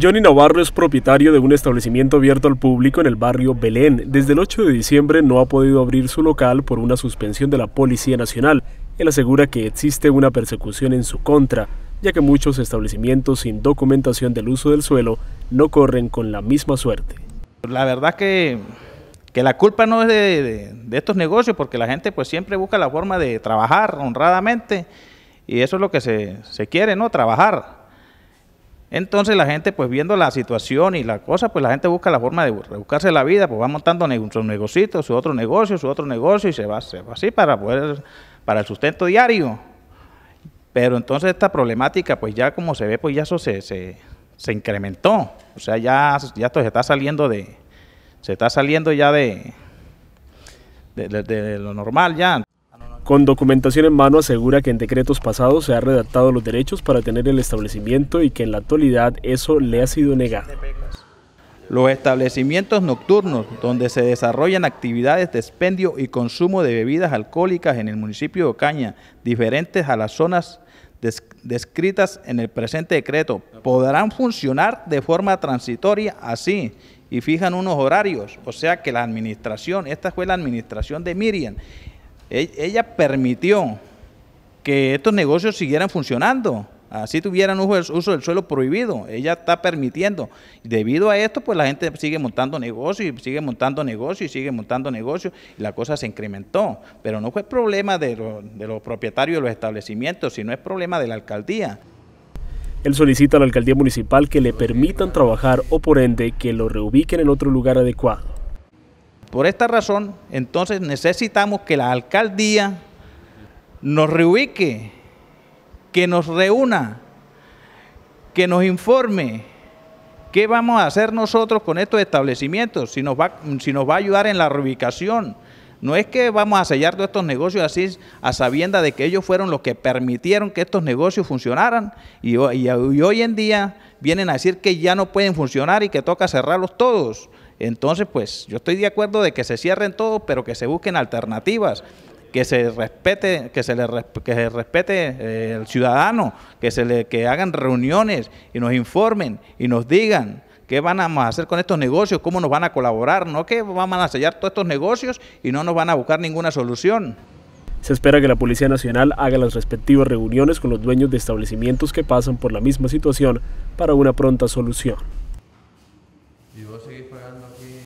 Johnny Navarro es propietario de un establecimiento abierto al público en el barrio Belén. Desde el 8 de diciembre no ha podido abrir su local por una suspensión de la Policía Nacional. Él asegura que existe una persecución en su contra, ya que muchos establecimientos sin documentación del uso del suelo no corren con la misma suerte. La verdad que, que la culpa no es de, estos negocios, porque la gente pues siempre busca la forma de trabajar honradamente y eso es lo que se, se quiere, ¿no? Trabajar entonces la gente, pues viendo la situación y la cosa, pues la gente busca la forma de buscarse la vida, pues va montando sus negocios, su otro negocio, su otro negocio y se va, así para poder, para el sustento diario. Pero entonces esta problemática, pues ya como se ve, pues ya eso se, incrementó. O sea, ya, ya esto se está saliendo de, se está saliendo ya de, de, de lo normal ya. Con documentación en mano asegura que en decretos pasados se han redactado los derechos para tener el establecimiento y que en la actualidad eso le ha sido negado. Los establecimientos nocturnos donde se desarrollan actividades de expendio y consumo de bebidas alcohólicas en el municipio de Ocaña, diferentes a las zonas descritas en el presente decreto, podrán funcionar de forma transitoria así y fijan unos horarios, o sea que la administración, esta fue la administración de Miriam, e-, ella permitió que estos negocios siguieran funcionando. Así tuvieran uso del suelo prohibido. Ella está permitiendo. Debido a esto, pues la gente sigue montando negocios y sigue montando negocios y sigue montando negocios. Y la cosa se incrementó. Pero no fue problema de, de los propietarios de los establecimientos, sino es problema de la alcaldía. Él solicita a la alcaldía municipal que le permitan trabajar o por ende que lo reubiquen en otro lugar adecuado. Por esta razón, entonces necesitamos que la alcaldía nos reubique, que nos reúna, que nos informe qué vamos a hacer nosotros con estos establecimientos, si nos va, nos va a ayudar en la reubicación. No es que vamos a sellar todos estos negocios así a sabienda de que ellos fueron los que permitieron que estos negocios funcionaran y hoy en día vienen a decir que ya no pueden funcionar y que toca cerrarlos todos. Entonces, pues yo estoy de acuerdo de que se cierren todos, pero que se busquen alternativas que se respete, que se le se respete eh, el ciudadano, que se le hagan reuniones y nos informen y nos digan qué van a hacer con estos negocios, cómo nos van a colaborar, no que van a sellar todos estos negocios y no nos van a buscar ninguna solución. Se espera que la Policía Nacional haga las respectivas reuniones con los dueños de establecimientos que pasan por la misma situación para una pronta solución.